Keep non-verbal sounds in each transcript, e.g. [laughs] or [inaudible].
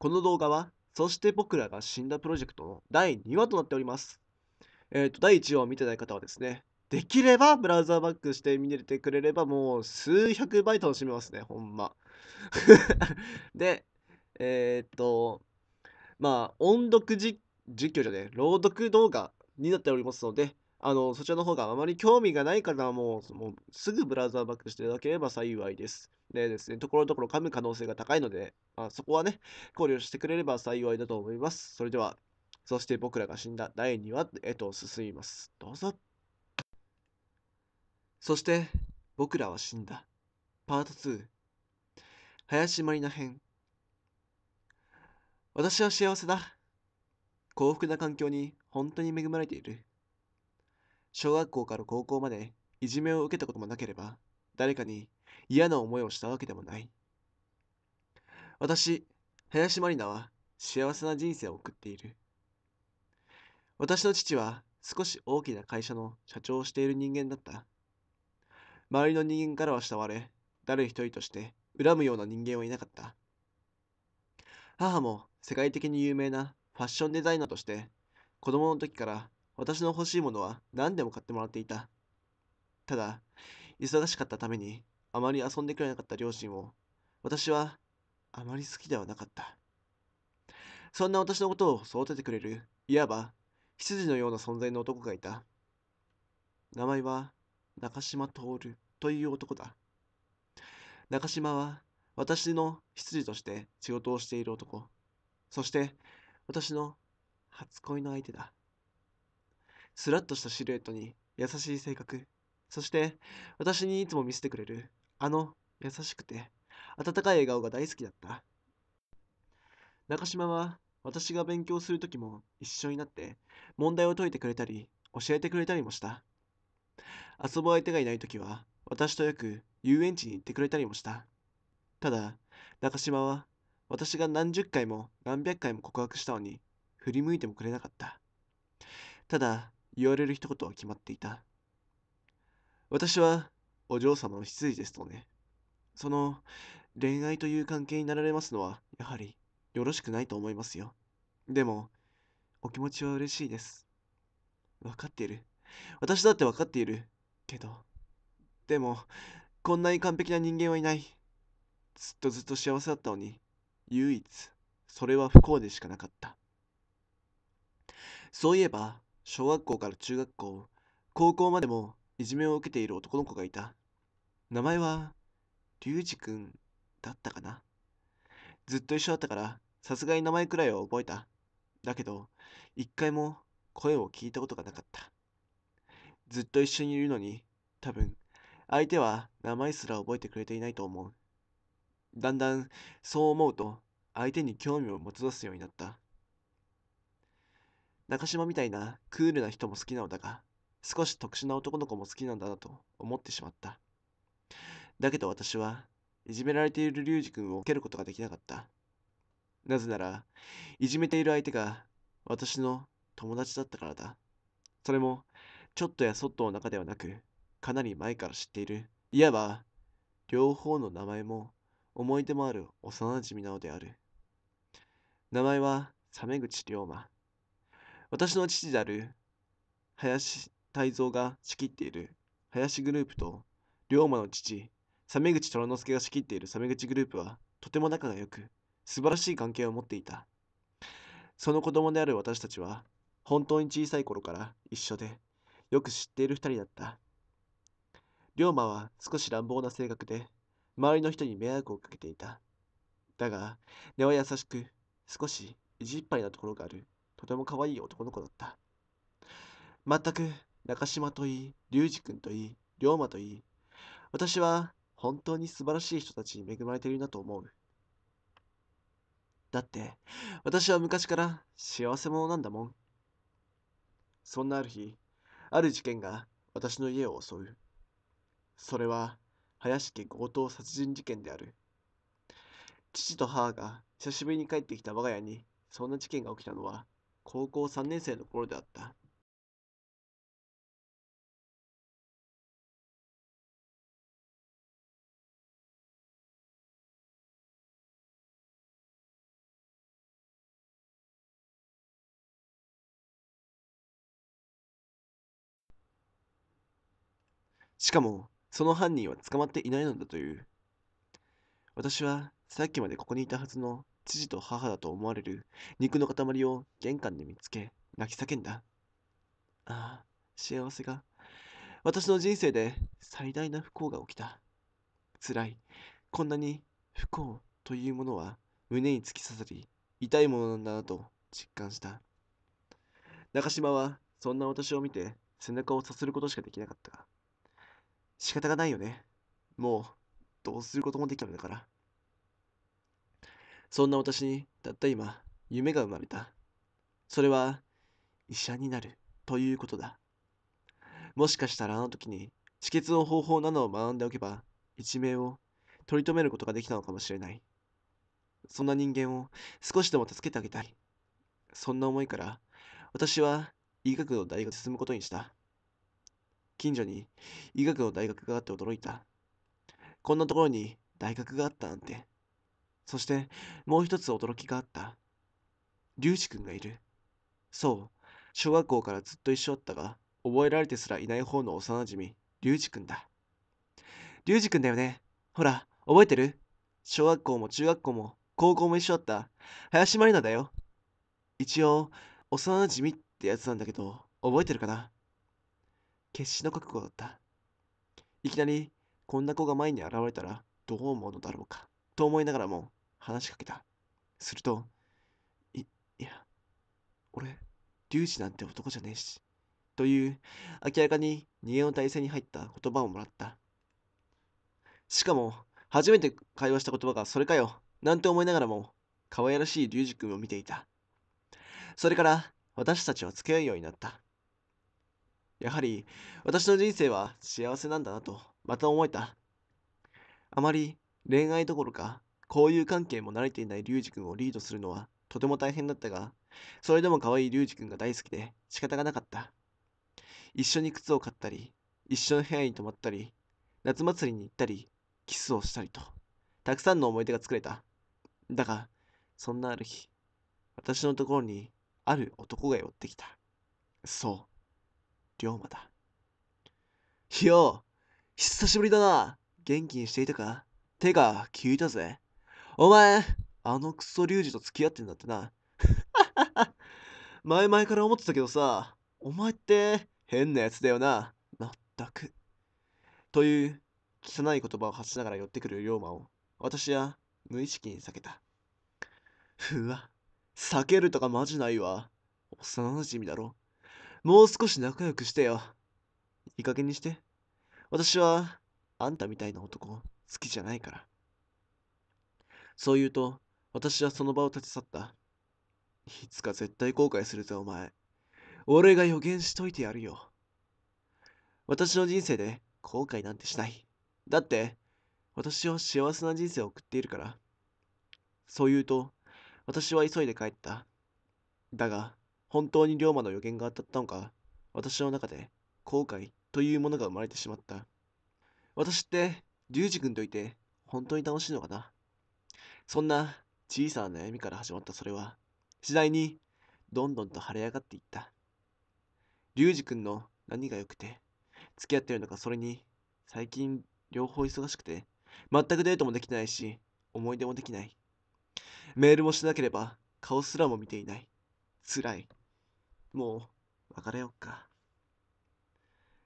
この動画は、そして僕らが死んだプロジェクトの第2話となっております。えっ、ー、と、第1話を見てない方はですね、できればブラウザーバックして見れてくれればもう数百倍楽しめますね、ほんま。[laughs] で、えっ、ー、と、まあ、音読実況じゃね、朗読動画になっておりますので、あのそちらの方があまり興味がない方はもうもうすぐブラウザーバックしていただければ幸いです。でですね、ところどころ噛む可能性が高いので、まあ、そこはね、考慮してくれれば幸いだと思います。それでは、そして僕らが死んだ第2話へと進みます。どうぞ。そして、僕らは死んだ。パート2。林まり奈編。私は幸せだ。幸福な環境に本当に恵まれている。小学校から高校までいじめを受けたこともなければ、誰かに嫌な思いをしたわけでもない。私、林真里奈は幸せな人生を送っている。私の父は少し大きな会社の社長をしている人間だった。周りの人間からは慕われ、誰一人として恨むような人間はいなかった。母も世界的に有名なファッションデザイナーとして、子供の時から私の欲しいものは何でも買ってもらっていた。ただ、忙しかったために、あまり遊んでくれなかった両親を、私は、あまり好きではなかった。そんな私のことを育ててくれる、いわば、執事のような存在の男がいた。名前は、中島徹という男だ。中島は、私の執事として仕事をしている男。そして、私の初恋の相手だ。スラッとしたシルエットに優しい性格、そして私にいつも見せてくれるあの優しくて温かい笑顔が大好きだった。中島は私が勉強するときも一緒になって問題を解いてくれたり教えてくれたりもした。遊ぶ相手がいないときは私とよく遊園地に行ってくれたりもした。ただ、中島は私が何十回も何百回も告白したのに振り向いてもくれなかった。ただ、言われる一言は決まっていた。私はお嬢様の執事ですとね。その恋愛という関係になられますのはやはりよろしくないと思いますよ。でも、お気持ちは嬉しいです。わかっている。私だってわかっている。けど、でも、こんなに完璧な人間はいない。ずっとずっと幸せだったのに、唯一、それは不幸でしかなかった。そういえば、小学校から中学校、高校までもいじめを受けている男の子がいた。名前は、龍二くんだったかな。ずっと一緒だったから、さすがに名前くらいは覚えた。だけど、一回も声を聞いたことがなかった。ずっと一緒にいるのに、多分、相手は名前すら覚えてくれていないと思う。だんだん、そう思うと、相手に興味を持ち出すようになった。中島みたいなクールな人も好きなのだが、少し特殊な男の子も好きなんだなと思ってしまった。だけど私はいじめられている龍二君を受けることができなかった。なぜなら、いじめている相手が私の友達だったからだ。それも、ちょっとやそっとの中ではなく、かなり前から知っている、いわば、両方の名前も思い出もある幼馴染なのである。名前は、鮫口龍馬。私の父である林泰造が仕切っている林グループと龍馬の父鮫口虎之助が仕切っている鮫口グループはとても仲が良く素晴らしい関係を持っていたその子供である私たちは本当に小さい頃から一緒でよく知っている2人だった龍馬は少し乱暴な性格で周りの人に迷惑をかけていただが根は優しく少し意地っぱいなところがあるとても可愛い男の子だった。まったく、中島といい、龍二君といい、龍馬といい、私は本当に素晴らしい人たちに恵まれているなと思う。だって、私は昔から幸せ者なんだもん。そんなある日、ある事件が私の家を襲う。それは、林家強盗殺人事件である。父と母が久しぶりに帰ってきた我が家に、そんな事件が起きたのは、高校3年生の頃であったしかも、その犯人は捕まっていないのだという。私は、さっきまでここにいたはずの父と母だと思われる肉の塊を玄関で見つけ泣き叫んだああ幸せが私の人生で最大な不幸が起きたつらいこんなに不幸というものは胸に突き刺さり痛いものなんだなと実感した中島はそんな私を見て背中をさすることしかできなかった仕方がないよねもうどうすることもできたんだからそんな私に、たった今、夢が生まれた。それは、医者になるということだ。もしかしたらあの時に、止血の方法などを学んでおけば、一命を取り留めることができたのかもしれない。そんな人間を少しでも助けてあげたい。そんな思いから、私は医学の大学に進むことにした。近所に医学の大学があって驚いた。こんなところに大学があったなんて。そしてもう一つ驚きがあった。龍二君がいる。そう、小学校からずっと一緒だったが、覚えられてすらいない方の幼馴染、龍二君だ。龍二君だよね。ほら、覚えてる小学校も中学校も高校も一緒だった。林真理奈だよ。一応、幼馴染ってやつなんだけど、覚えてるかな決死の覚悟だった。いきなり、こんな子が前に現れたらどう思うのだろうか。と思いながらも話しかけた。すると、い、いや、俺、龍二なんて男じゃねえし。という、明らかに逃げの体制に入った言葉をもらった。しかも、初めて会話した言葉がそれかよ、なんて思いながらも、可愛らしい龍二君を見ていた。それから、私たちは付き合うようになった。やはり、私の人生は幸せなんだなと、また思えた。あまり恋愛どころか交友関係も慣れていないリュウジ君をリードするのはとても大変だったが、それでも可愛いリュウジ君が大好きで仕方がなかった。一緒に靴を買ったり、一緒の部屋に泊まったり、夏祭りに行ったり、キスをしたりと、たくさんの思い出が作れた。だが、そんなある日、私のところにある男が寄ってきた。そう、龍馬だ。ひよ、久しぶりだな。元気にしていたか手が消えたぜ。お前、あのクソリュウジと付き合ってんだってな。[laughs] 前々から思ってたけどさ、お前って変なやつだよな。まったく。という、汚い言葉を発しながら寄ってくる龍馬を、私は無意識に避けた。ふわ、避けるとかマジないわ。幼馴染だろ。もう少し仲良くしてよ。いい加減にして。私は、あんたみたいな男、好きじゃないから。そう言うと、私はその場を立ち去った。いつか絶対後悔するぜ、お前。俺が予言しといてやるよ。私の人生で後悔なんてしない。だって、私は幸せな人生を送っているから。そう言うと、私は急いで帰った。だが、本当に龍馬の予言が当たったのか、私の中で後悔というものが生まれてしまった。私って、龍二君といて、本当に楽しいのかなそんな小さな悩みから始まったそれは、次第にどんどんと晴れ上がっていった。龍二君の何が良くて、付き合ってるのかそれに、最近両方忙しくて、全くデートもできないし、思い出もできない。メールもしなければ、顔すらも見ていない。辛い。もう、別れようか。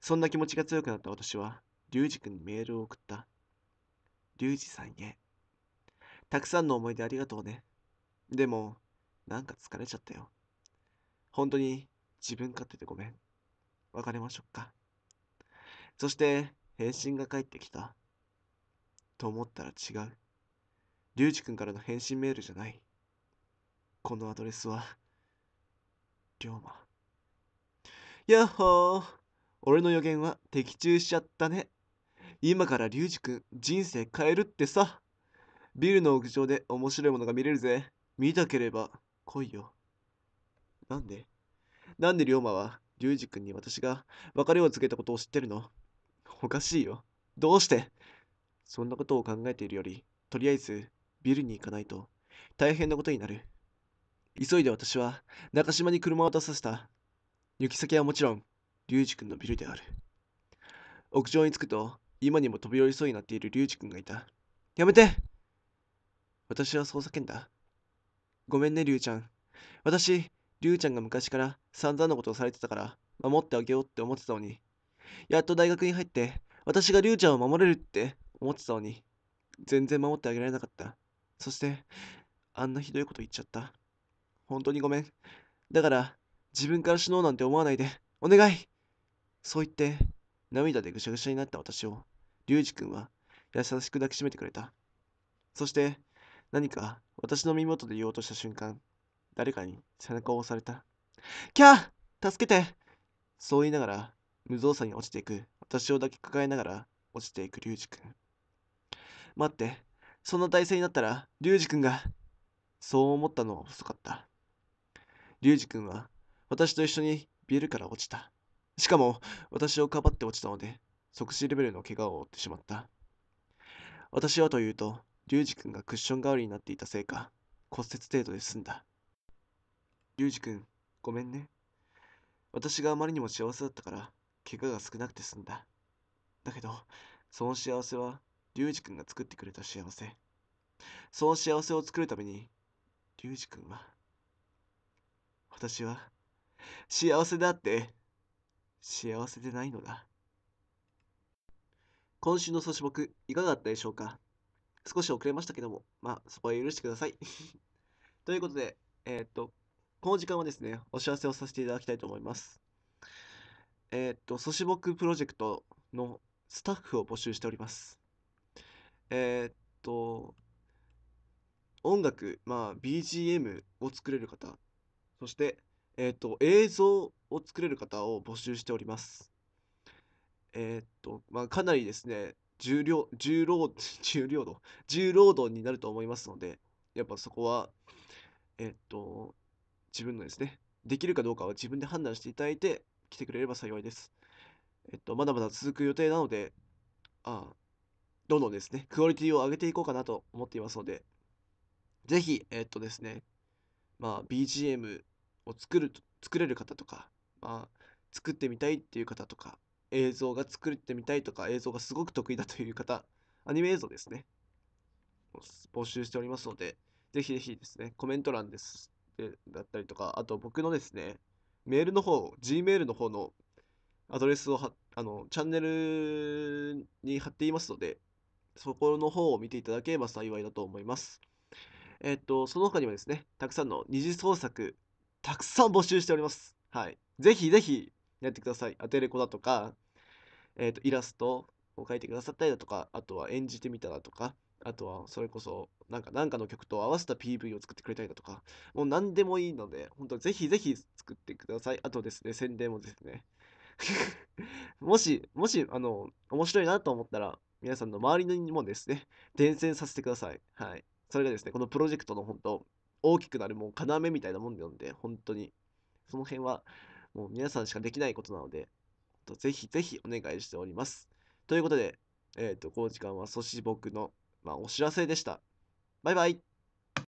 そんな気持ちが強くなった私は、龍二君にメールを送った。龍二さんへ。たくさんの思い出ありがとうね。でも、なんか疲れちゃったよ。本当に自分勝手でごめん。別れましょうか。そして、返信が返ってきた。と思ったら違う。リュウジ君からの返信メールじゃない。このアドレスは、龍馬。やっほー俺の予言は的中しちゃったね。今からリュウジ君人生変えるってさ。ビルの屋上で面白いものが見れるぜ。見たければ来いよ。なんでなんで龍馬は、龍二君に私が別れを告げたことを知ってるのおかしいよ。どうしてそんなことを考えているより、とりあえずビルに行かないと大変なことになる。急いで私は中島に車を出させた。行き先はもちろん、龍二君のビルである。屋上に着くと、今にも飛び降りそうになっている龍二君がいた。やめて私はそう叫んだ。ごめんね、りゅうちゃん。私、りゅうちゃんが昔から散々なことをされてたから、守ってあげようって思ってたのに。やっと大学に入って、私がりゅうちゃんを守れるって思ってたのに、全然守ってあげられなかった。そして、あんなひどいこと言っちゃった。本当にごめん。だから、自分から死のうなんて思わないで、お願いそう言って、涙でぐしゃぐしゃになった私を、りゅうじくんは優しく抱きしめてくれた。そして、何か私の身元で言おうとした瞬間、誰かに背中を押された。キャー助けてそう言いながら、無造作に落ちていく私を抱きかかえながら落ちていくリュウジ君。待って、そんな体勢になったら、リュウジ君が。そう思ったのは遅かった。リュウジ君は、私と一緒にビルから落ちた。しかも、私をかばって落ちたので、即死レベルの怪我を負ってしまった。私はというと、リュウジ君がクッション代わりになっていたせいか、骨折程度で済んだ。リュウジ君、ごめんね。私があまりにも幸せだったから、怪我が少なくて済んだ。だけど、その幸せは、リュウジ君が作ってくれた幸せ。その幸せを作るために、リュウジ君は、私は、幸せだって、幸せでないのだ。今週の素子僕いかがだったでしょうか少し遅れましたけども、まあ、そこは許してください。[laughs] ということで、えー、っと、この時間はですね、お知らせをさせていただきたいと思います。えー、っと、ソシボクプロジェクトのスタッフを募集しております。えー、っと、音楽、まあ、BGM を作れる方、そして、えっと、映像を作れる方を募集しております。えっと、まあ、かなりですね、重量、重労、[laughs] 重量度、重労働になると思いますので、やっぱそこは、えっと、自分のですね、できるかどうかは自分で判断していただいて来てくれれば幸いです。えっと、まだまだ続く予定なので、ああどんどんですね、クオリティを上げていこうかなと思っていますので、ぜひ、えっとですね、まあ、BGM を作る、作れる方とか、まあ、作ってみたいっていう方とか、映像が作ってみたいとか映像がすごく得意だという方、アニメ映像ですね、募集しておりますので、ぜひぜひですね、コメント欄ですだったりとか、あと僕のですね、メールの方、Gmail の方のアドレスをはあのチャンネルに貼っていますので、そこの方を見ていただければ幸いだと思います。えっと、その他にもですね、たくさんの二次創作、たくさん募集しております。はい。ぜひぜひやってください。アテレコだとか、えーと、イラストを描いてくださったりだとかあとは演じてみたらとかあとはそれこそなんかなんかの曲と合わせた PV を作ってくれたりだとかもう何でもいいので本当ぜひぜひ作ってくださいあとですね宣伝もですね [laughs] もしもしあの面白いなと思ったら皆さんの周りにもですね伝染させてくださいはいそれがですねこのプロジェクトの本当大きくなるもう要みたいなもんなので本当にその辺はもう皆さんしかできないことなのでとぜひぜひお願いしております。ということで、えっ、ー、と、この時間はそし僕の、まあ、お知らせでした。バイバイ